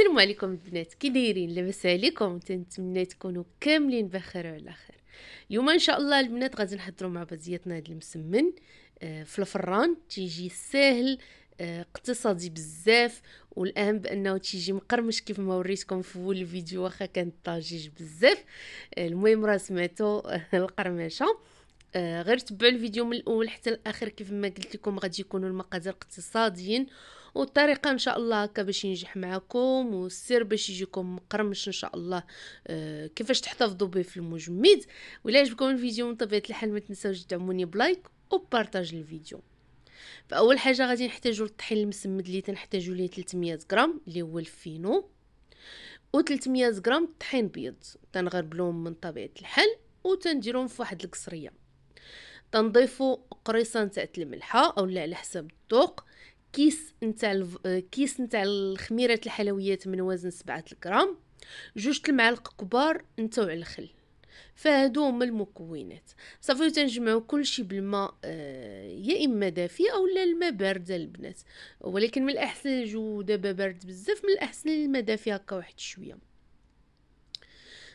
السلام عليكم البنات كي دايرين لاباس عليكم تنتمنى تكونوا كاملين بخير وعلى خير اليوم ان شاء الله البنات غادي نحضروا مع بعضياتنا هذا المسمن آه، في الفران تيجي ساهل آه، اقتصادي بزاف والاهم بانه تيجي مقرمش كيف ما وريتكم في اول فيديو واخا كان طاجيج بزاف آه، المهم راه سمعتو القرمشه غير تبعوا الفيديو من الاول حتى الاخر كيف ما قلت لكم غادي يكونوا المقادير اقتصاديين والطريقه ان شاء الله هكا باش ينجح معكم والسر باش يجيكم مقرمش ان شاء الله آه كيفاش تحتفظوا به في المجمد ولا عجبكم الفيديو من طبيعه الحال ما تنساوش تدعموني بلايك وبارطاج الفيديو فاول حاجه غادي نحتاجو الطحين المسمد اللي تنحتاجو ليه 300 غرام اللي هو الفينو و 300 غرام طحين بيض تنغربلوهم من طبيعه الحال وتنديرهم في واحد القصريه تنضيفو قريصه تاع الملحه اولا على حسب الذوق كيس نتاع الف... كيس نتاع الخميره الحلويات من وزن سبعة الغرام جوج المعالق كبار نتاع الخل فهادو هما المكونات صافي تنجمعو كلشي بالماء آه، يا اما دافي او لا الماء بارد البنات ولكن من الاحسن الجو دابا بارد بزاف من الاحسن الماء دافي هكا واحد شويه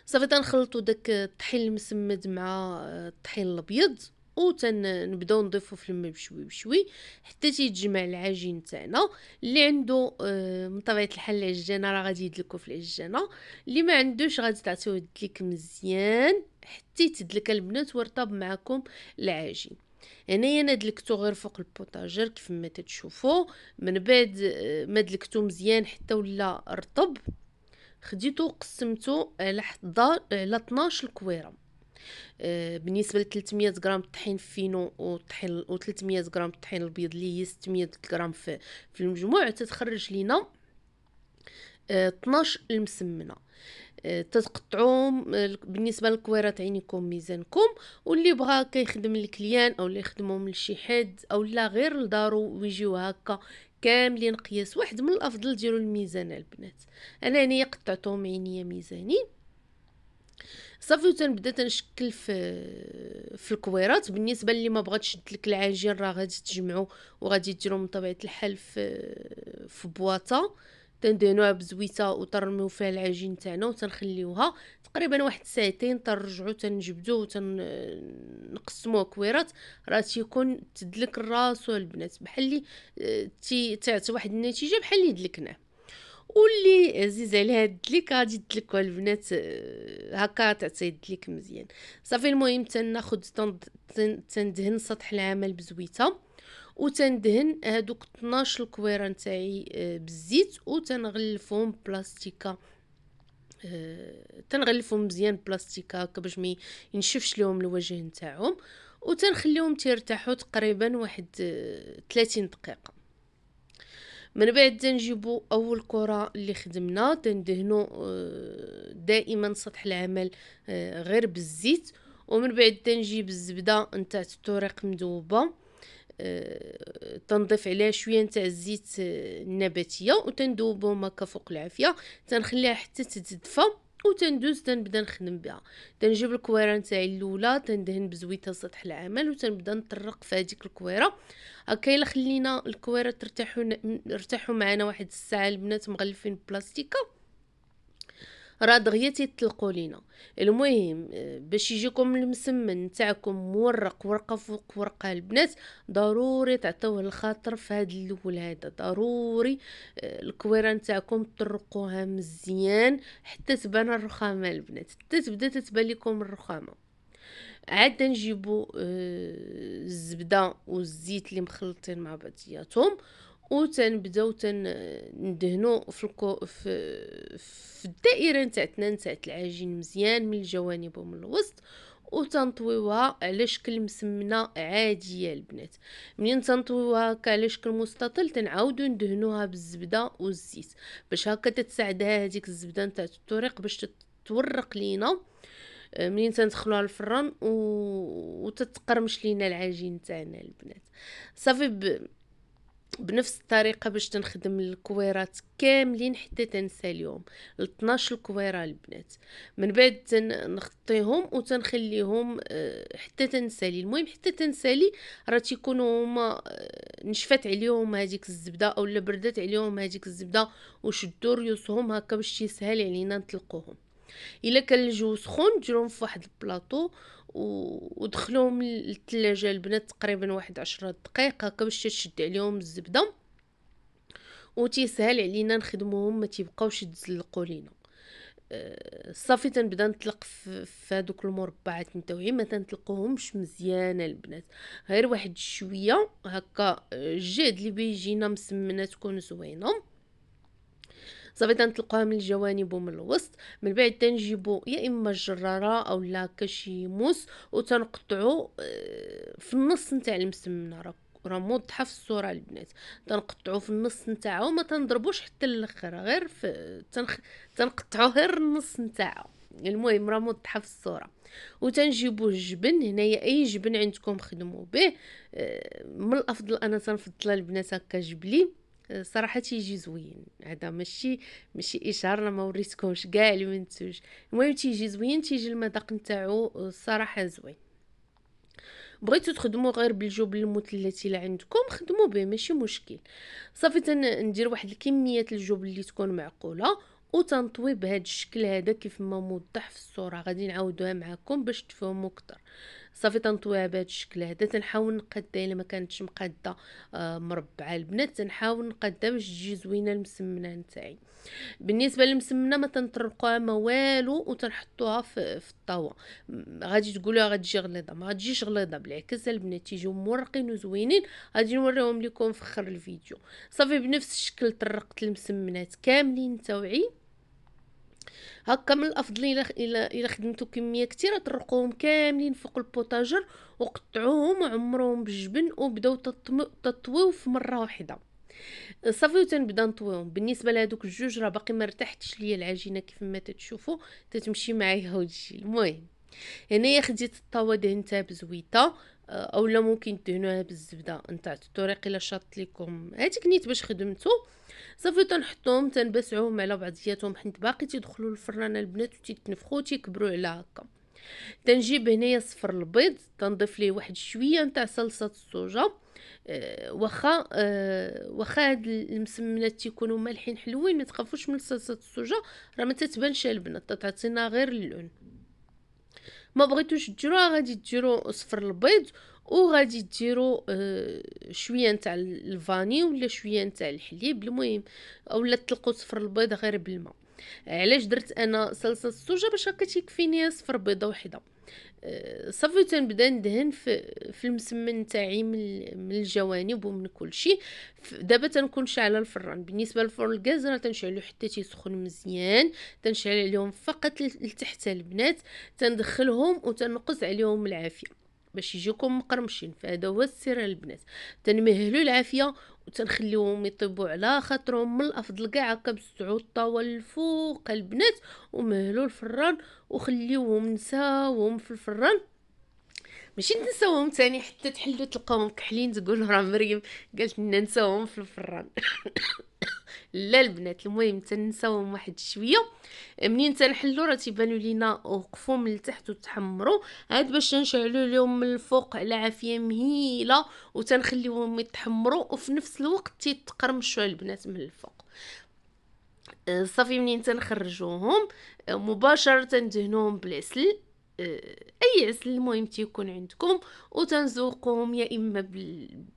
صافي تنخلطو داك الطحين المسمد مع آه، الطحين الابيض او تنبداو نضيفو في الماء بشوي بشوي حتى تيتجمع العجين تاعنا اللي عنده آه، من طبيعه الحال العجانه راه غادي يدلكو في العجانه اللي ما عندوش غادي تعطيوه الدليك مزيان حتى يتدلك البنات وارطب معكم العجين هنايا انا دلكتو غير فوق البوطاجير كيف ما تتشوفو من بعد آه، ما دلكتو مزيان حتى ولا رطب خديتو قسمتو على 11 على 12 كويره آه، بالنسبه ل 300 غرام طحين فينو وطحين و 300 غرام طحين البيض اللي هي 600 غرام في, في المجموع تتخرج لينا 12 آه، المسمنه آه، تتقطعوهم بالنسبه للكويرات عينيكم ميزانكم واللي بغا كيخدم الكليان او اللي يخدمهم لشي حد او لا غير لدارو ويجيو هكا كاملين قياس واحد من الافضل ديروا الميزان البنات انا هنايا قطعتهم عينيا ميزانين صافي وتنبدا تنشكل في في الكويرات بالنسبه اللي ما بغاتش تشد لك العجين راه غادي تجمعو وغادي ديرو من طبيعه الحال في في بواطه تندهنوها بزويته وترميو فيها العجين تاعنا وتنخليوها تقريبا واحد ساعتين تنرجعو تنجبدو وتنقسموه كويرات راه تيكون تدلك الراس والبنات بحال اللي آه، تعطي واحد النتيجه بحال اللي دلكناه واللي عزيز على هاد ليك غادي يدلك البنات آه، هكا تعتيد لك مزيان صافي المهم تناخد تندهن سطح العمل بزويته وتندهن هادوك 12 الكويره نتاعي آه، بالزيت وتنغلفهم بلاستيكا آه، تنغلفهم مزيان بلاستيكا هكا باش ما ينشفش لهم الوجه نتاعهم وتنخليهم تيرتاحوا تقريبا واحد 30 دقيقه من بعد تنجيبو اول كره اللي خدمنا تندهنو آه، دائما سطح العمل آه، غير بالزيت ومن بعد تنجيب الزبده نتاع الطريق مذوبه آه، تنضيف عليها شويه نتاع الزيت النباتيه وتندوبهم هكا فوق العافيه تنخليها حتى تتدفى وتندوز تنبدا نخدم بها تنجيب الكويره نتاعي الاولى تندهن بزويته سطح العمل وتنبدا نطرق في هذيك الكويره هكا الا خلينا الكويره ترتاحوا ارتاحوا معنا واحد الساعه البنات مغلفين بلاستيكه راه دغيا تيطلقوا لينا المهم آه، باش يجيكم المسمن نتاعكم مورق ورقه فوق ورقه البنات ضروري تعطيوه الخاطر في هذا الاول هذا ضروري آه، الكويره نتاعكم تطرقوها مزيان حتى تبان الرخامه البنات حتى تبدا تتبان لكم الرخامه عاد نجيبو آه، الزبده والزيت اللي مخلطين مع بعضياتهم وتنبداو تندهنو في, الكو في, في الدائره نتاعتنا نتاعت العجين مزيان من الجوانب ومن الوسط وتنطويوها على شكل مسمنه عاديه البنات منين تنطويوها هكا على شكل مستطيل تنعاودو ندهنوها بالزبده والزيت باش هكا تتساعدها هذيك الزبده نتاع الطريق باش تتورق لينا منين تندخلوها الفران و... وتتقرمش لينا العجين تاعنا البنات صافي ب... بنفس الطريقه باش تنخدم الكويرات كاملين حتى تنسى اليوم ال 12 الكويره البنات من بعد نخطيهم وتنخليهم آه، حتى تنسالي المهم حتى تنسالي راه تيكونوا هما آه، نشفات عليهم هذيك الزبده اولا بردات عليهم هذيك الزبده وشدوا ريوسهم هكا باش يسهل علينا نطلقوهم الا كان الجو سخون ديرهم في واحد البلاطو ودخلوهم للثلاجه البنات تقريبا واحد عشرة دقائق هكا باش تشد عليهم الزبده وتيسهل علينا نخدموهم ما تيبقاوش يتزلقوا لينا صافي تنبدا نطلق في هذوك المربعات نتاوعي ما تنطلقوهمش مزيانه البنات غير واحد شويه هكا الجهد اللي بيجينا مسمنه تكون زوينه صافي تنطلقوها من الجوانب ومن الوسط من بعد تنجيبو يا اما الجراره اولا كشي موس وتنقطعو آه، في النص نتاع المسمنه راه راه موضحه في الصوره البنات تنقطعو في النص نتاعو ما تنضربوش حتى الاخر غير في تنخ... تنقطعو غير النص نتاعو المهم راه موضحه في الصوره وتنجيبو الجبن هنايا اي جبن عندكم خدموا به آه، من الافضل انا تنفضل البنات هكا جبلي صراحه تيجي زوين هذا ماشي ماشي اشهار ما وريتكمش كاع المنتوج المهم تيجي زوين تيجي المذاق نتاعو الصراحه زوين بغيتو تخدمو غير بالجبن المثلث اللي عندكم خدمو به ماشي مشكل صافي تندير واحد الكميه الجبن اللي تكون معقوله وتنطوي بهذا الشكل هذا كيف ما موضح في الصوره غادي نعاودوها معكم باش تفهموا اكثر صافي تنطويها بهاد الشكل هذا تنحاول نقدها الا ما كانتش مقاده آه، مربعه البنات تنحاول نقدها باش تجي زوينه المسمنه نتاعي بالنسبه للمسمنه ما تنطرقوها ما والو وتنحطوها في, في الطاوه غادي تقولوها غتجي غليظه ما غتجيش غليظه بالعكس البنات تيجيو مورقين وزوينين غادي نوريهم لكم في اخر الفيديو صافي بنفس الشكل طرقت المسمنات كاملين تاوعي هكا من الافضل الا الا خدمتو كميه كثيره طرقوهم كاملين فوق البوتاجر وقطعوهم وعمروهم بالجبن وبداو تطويو في مره واحده صافي تنبدا نطويهم بالنسبه لهذوك الجوج راه باقي ما ارتحتش ليا العجينه كيف ما تتشوفوا تتمشي معايا هادشي المهم هنايا يعني خديت الطاوه دهنتها بزويته آه، اولا ممكن دهنوها بالزبده نتاع الطريق الا شاط لكم هاديك نيت باش خدمته صافي تنحطوهم تنبسعوهم على بعضياتهم حيت باقي تيدخلوا للفرانه البنات وتيتنفخوا تيكبروا على هكا تنجيب هنايا صفر البيض تنضيف ليه واحد شويه نتاع صلصه الصوجه أه واخا أه واخا هاد المسمنات تيكونوا مالحين حلوين ما تخافوش من صلصه الصوجه راه ما تتبانش البنات تعطينا غير اللون ما بغيتوش تجرو غادي تجرو صفر البيض وغادي ديروا آه، شويه نتاع الفاني ولا شويه نتاع الحليب المهم اولا تلقوا صفر البيض غير بالماء علاش درت انا صلصه السوجه باش هكا تيكفيني صفر بيضه وحده صافي آه، تنبدا ندهن في, في المسمن تاعي من الجوانب ومن كل شيء دابا تنكون شاعله الفران بالنسبه للفرن الغاز راه تنشعلو حتى تيسخن مزيان تنشعل عليهم فقط لتحت البنات تندخلهم وتنقص عليهم العافيه باش يجيكم مقرمشين فهذا هو السر البنات تنمهلوا العافيه وتنخليهم يطيبوا على خاطرهم من الافضل كاع هكا بسعوا الطاول الفوق البنات ومهلوا الفران وخليوهم نساوهم في الفران ماشي تنساوهم تاني حتى تحلو تلقاهم كحلين تقول راه مريم قالت لنا نساوهم في الفران لا البنات المهم تنساوهم واحد شويه منين تنحلو راه تيبانو لينا وقفوا من التحت وتحمروا عاد باش نشعلو لهم من الفوق على عافيه مهيله وتنخليوهم يتحمروا وفي نفس الوقت تيتقرمشوا البنات من الفوق آه، صافي منين تنخرجوهم آه، مباشره ندهنوهم بالعسل آه، اي عسل المهم تيكون عندكم وتنزوقهم يا اما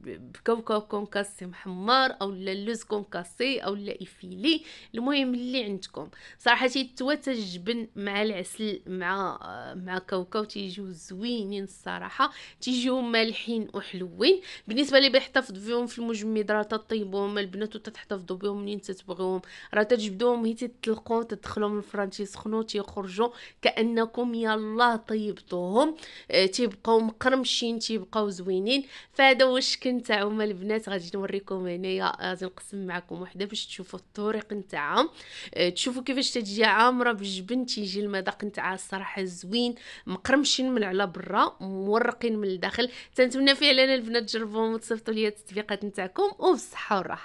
بكاوكاو كونكاسي محمر او لا لوز كونكاسي او لا افيلي المهم اللي عندكم صراحه تيتواتا الجبن مع العسل مع آه، مع كاوكاو تيجيو زوينين الصراحه تيجيو مالحين وحلوين بالنسبه اللي بيحتفظ فيهم في المجمد راه تطيبوهم البنات وتتحتفظوا بهم منين تتبغيوهم راه تجبدوهم هي تتلقوا تدخلوهم الفرنشي سخنو تيخرجوا كانكم يلاه طيب اه طيبتوهم تيبقاو مقرمشين تيبقاو زوينين فهذا هو الشكل نتاعهم البنات غادي نوريكم هنايا آه، غادي نقسم معكم وحده باش تشوفوا الطريق نتاعها آه، تشوفوا كيفاش تجي عامره بالجبن تيجي المذاق نتاعها الصراحه زوين مقرمشين من على برا مورقين من الداخل تنتمنى فعلا البنات تجربوهم وتصيفطوا لي التطبيقات نتاعكم وبالصحه والراحه